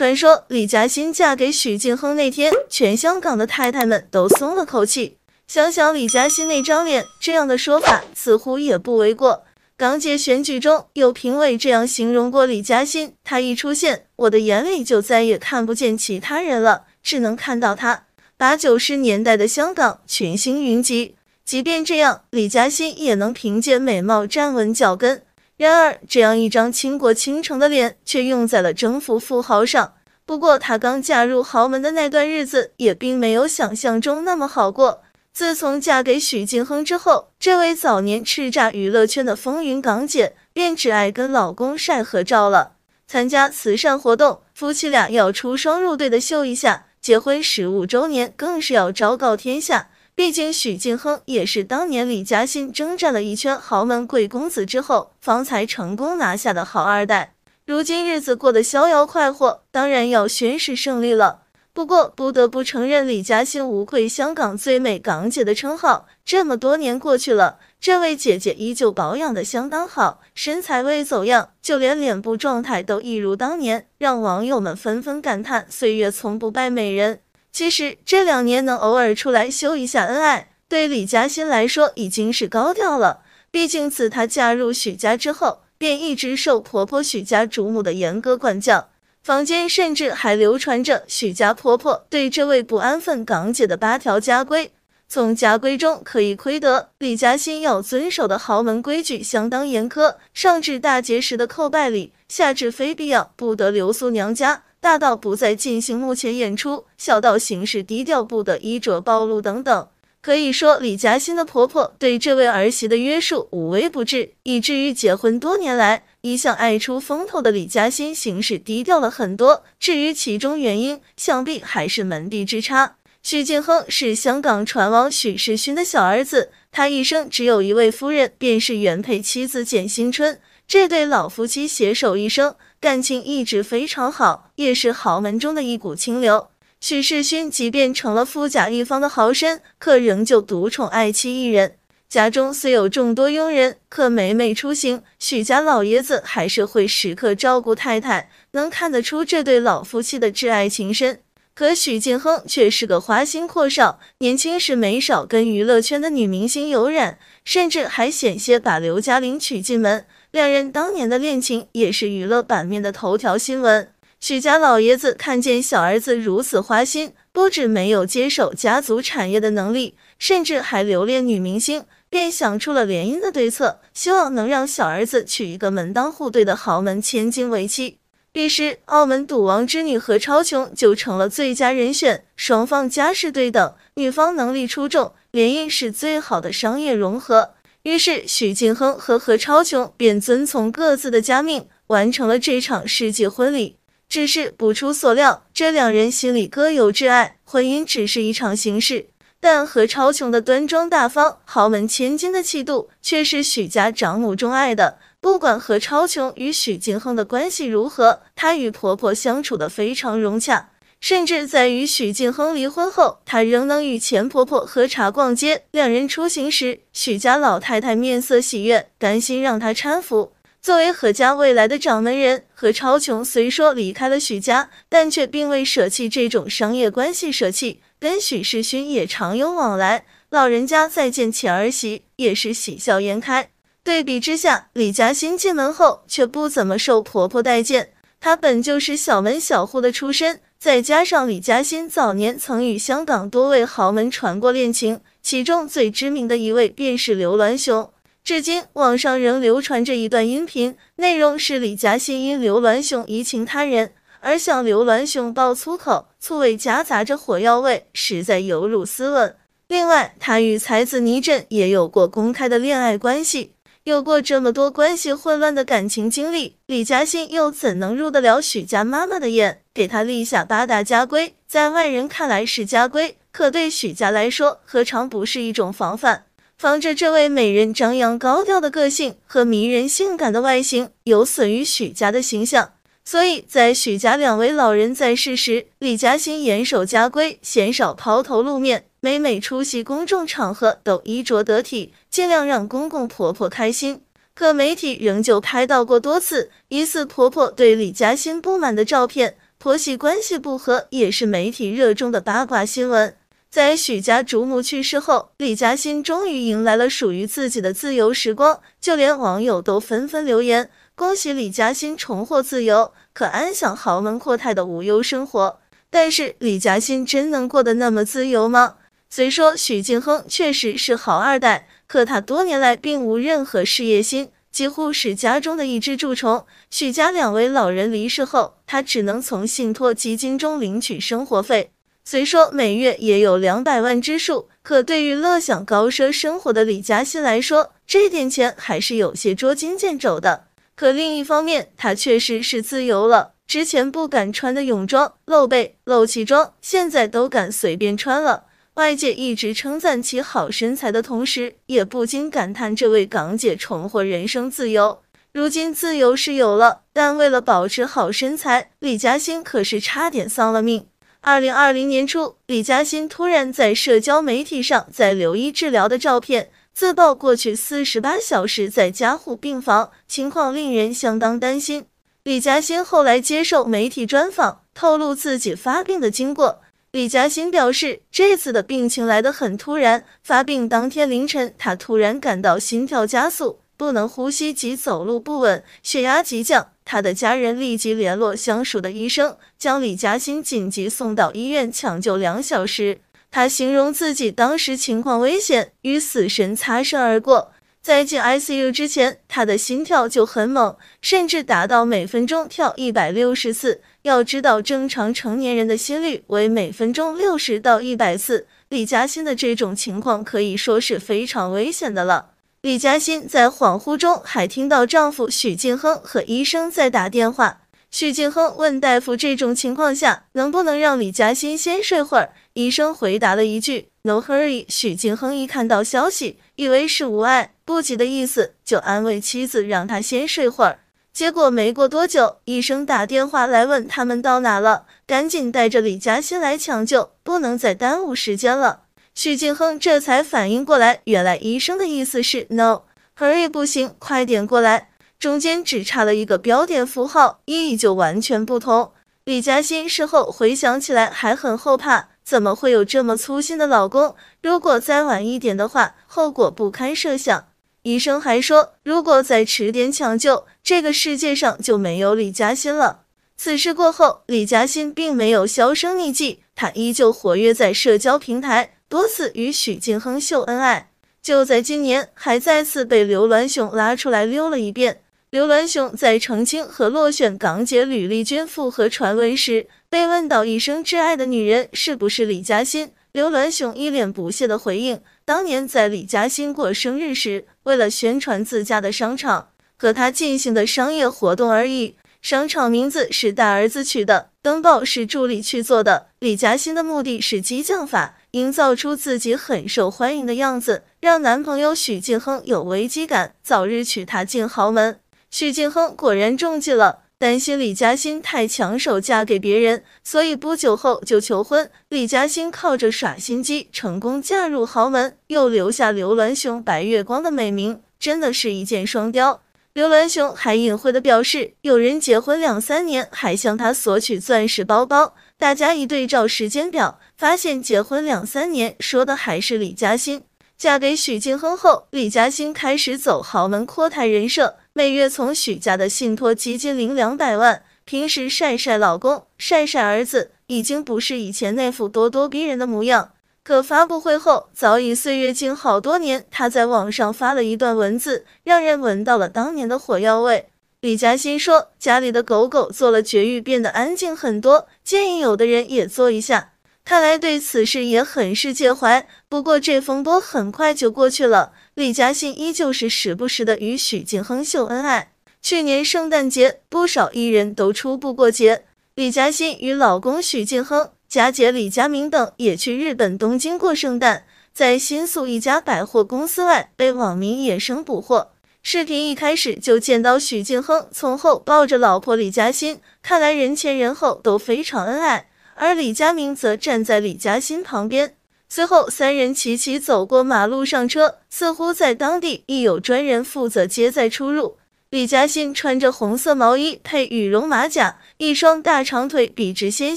传说李嘉欣嫁给许晋亨那天，全香港的太太们都松了口气。想想李嘉欣那张脸，这样的说法似乎也不为过。港姐选举中有评委这样形容过李嘉欣：她一出现，我的眼里就再也看不见其他人了，只能看到她。八九十年代的香港群星云集，即便这样，李嘉欣也能凭借美貌站稳脚跟。然而，这样一张倾国倾城的脸，却用在了征服富豪上。不过，她刚嫁入豪门的那段日子，也并没有想象中那么好过。自从嫁给许晋亨之后，这位早年叱咤娱乐圈的风云港姐，便只爱跟老公晒合照了。参加慈善活动，夫妻俩要出双入对的秀一下；结婚十五周年，更是要昭告天下。毕竟许晋亨也是当年李嘉欣征战了一圈豪门贵公子之后方才成功拿下的好二代，如今日子过得逍遥快活，当然要宣誓胜利了。不过不得不承认，李嘉欣无愧“香港最美港姐”的称号，这么多年过去了，这位姐姐依旧保养的相当好，身材未走样，就连脸部状态都一如当年，让网友们纷纷感叹岁月从不败美人。其实这两年能偶尔出来秀一下恩爱，对李嘉欣来说已经是高调了。毕竟自她嫁入许家之后，便一直受婆婆许家主母的严格管教。坊间甚至还流传着许家婆婆对这位不安分港姐的八条家规。从家规中可以窥得李嘉欣要遵守的豪门规矩相当严苛，上至大节时的叩拜礼，下至非必要不得留宿娘家。大到不再进行幕前演出，小到行事低调，不得衣着暴露等等。可以说，李嘉欣的婆婆对这位儿媳的约束无微不至，以至于结婚多年来，一向爱出风头的李嘉欣行事低调了很多。至于其中原因，想必还是门第之差。许晋亨是香港船王许世勋的小儿子，他一生只有一位夫人，便是原配妻子简新春。这对老夫妻携手一生。感情一直非常好，也是豪门中的一股清流。许世勋即便成了富甲一方的豪绅，可仍旧独宠爱妻一人。家中虽有众多佣人，可每每出行，许家老爷子还是会时刻照顾太太，能看得出这对老夫妻的挚爱情深。可许晋亨却是个花心阔少，年轻时没少跟娱乐圈的女明星有染，甚至还险些把刘嘉玲娶进门。两人当年的恋情也是娱乐版面的头条新闻。许家老爷子看见小儿子如此花心，不止没有接手家族产业的能力，甚至还留恋女明星，便想出了联姻的对策，希望能让小儿子娶一个门当户对的豪门千金为妻。彼时，澳门赌王之女何超琼就成了最佳人选。双方家世对等，女方能力出众，联姻是最好的商业融合。于是，许晋亨和何超琼便遵从各自的家命，完成了这场世纪婚礼。只是不出所料，这两人心里各有挚爱，婚姻只是一场形式。但何超琼的端庄大方、豪门千金的气度，却是许家长母钟爱的。不管何超琼与许晋亨的关系如何，她与婆婆相处的非常融洽。甚至在与许晋亨离婚后，她仍能与钱婆婆喝茶逛街。两人出行时，许家老太太面色喜悦，甘心让她搀扶。作为何家未来的掌门人，何超琼虽说离开了许家，但却并未舍弃这种商业关系，舍弃跟许世勋也常有往来。老人家再见前儿媳，也是喜笑颜开。对比之下，李嘉欣进门后却不怎么受婆婆待见。她本就是小门小户的出身。再加上李嘉欣早年曾与香港多位豪门传过恋情，其中最知名的一位便是刘銮雄。至今，网上仍流传着一段音频，内容是李嘉欣因刘銮雄移情他人而向刘銮雄爆粗口，醋味夹杂着火药味，实在有辱斯文。另外，他与才子倪震也有过公开的恋爱关系，有过这么多关系混乱的感情经历，李嘉欣又怎能入得了许家妈妈的眼？给他立下八大家规，在外人看来是家规，可对许家来说，何尝不是一种防范？防着这位美人张扬高调的个性和迷人性感的外形有损于许家的形象。所以在许家两位老人在世时，李嘉欣严守家规，鲜少抛头露面，每每出席公众场合都衣着得体，尽量让公公婆婆开心。可媒体仍旧拍到过多次疑似婆婆对李嘉欣不满的照片。婆媳关系不和也是媒体热衷的八卦新闻。在许家主母去世后，李嘉欣终于迎来了属于自己的自由时光，就连网友都纷纷留言：“恭喜李嘉欣重获自由，可安享豪门阔太的无忧生活。”但是，李嘉欣真能过得那么自由吗？虽说许晋亨确实是好二代，可他多年来并无任何事业心。几乎是家中的一只蛀虫。许家两位老人离世后，他只能从信托基金中领取生活费。虽说每月也有两百万之数，可对于乐享高奢生活的李嘉欣来说，这点钱还是有些捉襟见肘的。可另一方面，他确实是自由了。之前不敢穿的泳装、露背、露脐装，现在都敢随便穿了。外界一直称赞其好身材的同时，也不禁感叹这位港姐重获人生自由。如今自由是有了，但为了保持好身材，李嘉欣可是差点丧了命。二零二零年初，李嘉欣突然在社交媒体上在留医治疗的照片，自曝过去四十八小时在加护病房，情况令人相当担心。李嘉欣后来接受媒体专访，透露自己发病的经过。李嘉欣表示，这次的病情来得很突然。发病当天凌晨，她突然感到心跳加速、不能呼吸及走路不稳、血压急降。她的家人立即联络相熟的医生，将李嘉欣紧急送到医院抢救。两小时，她形容自己当时情况危险，与死神擦身而过。在进 ICU 之前，他的心跳就很猛，甚至达到每分钟跳一百六十次。要知道，正常成年人的心率为每分钟六十到一百次。李嘉欣的这种情况可以说是非常危险的了。李嘉欣在恍惚中还听到丈夫许晋亨和医生在打电话。许敬亨问大夫：“这种情况下能不能让李嘉欣先睡会儿？”医生回答了一句：“No hurry。”许敬亨一看到消息，以为是无碍不急的意思，就安慰妻子，让她先睡会儿。结果没过多久，医生打电话来问他们到哪了，赶紧带着李嘉欣来抢救，不能再耽误时间了。许敬亨这才反应过来，原来医生的意思是 “No hurry”，不行，快点过来。中间只差了一个标点符号，意义就完全不同。李嘉欣事后回想起来还很后怕，怎么会有这么粗心的老公？如果再晚一点的话，后果不堪设想。医生还说，如果再迟点抢救，这个世界上就没有李嘉欣了。此事过后，李嘉欣并没有销声匿迹，她依旧活跃在社交平台，多次与许晋亨秀恩爱。就在今年，还再次被刘銮雄拉出来溜了一遍。刘銮雄在澄清和落选港姐吕丽君复合传闻时，被问到一生挚爱的女人是不是李嘉欣，刘銮雄一脸不屑的回应：当年在李嘉欣过生日时，为了宣传自家的商场和他进行的商业活动而已，商场名字是大儿子取的，登报是助理去做的，李嘉欣的目的是激将法，营造出自己很受欢迎的样子，让男朋友许晋亨有危机感，早日娶她进豪门。许晋亨果然中计了，担心李嘉欣太抢手嫁给别人，所以不久后就求婚。李嘉欣靠着耍心机，成功嫁入豪门，又留下刘銮雄白月光的美名，真的是一箭双雕。刘銮雄还隐晦的表示，有人结婚两三年还向他索取钻石包包。大家一对照时间表，发现结婚两三年说的还是李嘉欣。嫁给许晋亨后，李嘉欣开始走豪门阔太人设。每月从许家的信托基金领两百万，平时晒晒老公，晒晒儿子，已经不是以前那副咄咄逼人的模样。可发布会后早已岁月静好多年，她在网上发了一段文字，让人闻到了当年的火药味。李嘉欣说，家里的狗狗做了绝育，变得安静很多，建议有的人也做一下。看来对此事也很是介怀。不过这风波很快就过去了。李嘉欣依旧是时不时的与许晋亨秀恩爱。去年圣诞节，不少艺人都出步过节，李嘉欣与老公许晋亨、佳姐李佳明等也去日本东京过圣诞，在新宿一家百货公司外被网民野生捕获。视频一开始就见到许晋亨从后抱着老婆李嘉欣，看来人前人后都非常恩爱，而李佳明则站在李嘉欣旁边。随后，三人齐齐走过马路，上车。似乎在当地亦有专人负责接载出入。李嘉欣穿着红色毛衣配羽绒马甲，一双大长腿笔直纤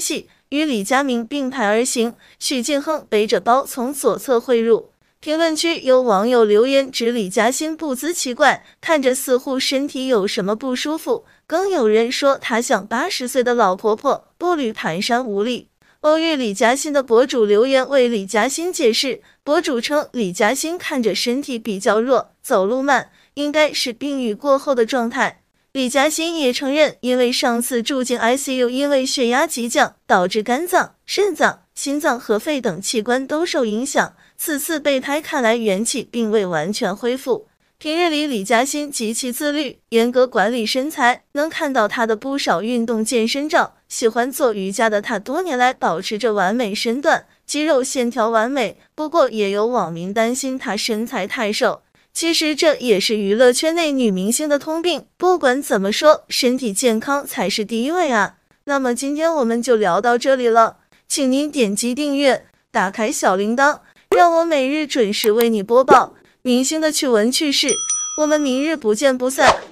细，与李佳明并排而行。许晋亨背着包从左侧汇入。评论区有网友留言指李嘉欣步姿奇怪，看着似乎身体有什么不舒服。更有人说她像八十岁的老婆婆，步履蹒跚无力。偶遇李嘉欣的博主留言为李嘉欣解释，博主称李嘉欣看着身体比较弱，走路慢，应该是病愈过后的状态。李嘉欣也承认，因为上次住进 ICU，因为血压急降，导致肝脏、肾脏、心脏和肺等器官都受影响。此次备胎看来元气并未完全恢复。平日里李嘉欣极其自律，严格管理身材，能看到她的不少运动健身照。喜欢做瑜伽的她，多年来保持着完美身段，肌肉线条完美。不过也有网民担心她身材太瘦。其实这也是娱乐圈内女明星的通病。不管怎么说，身体健康才是第一位啊。那么今天我们就聊到这里了，请您点击订阅，打开小铃铛，让我每日准时为你播报明星的趣闻趣事。我们明日不见不散。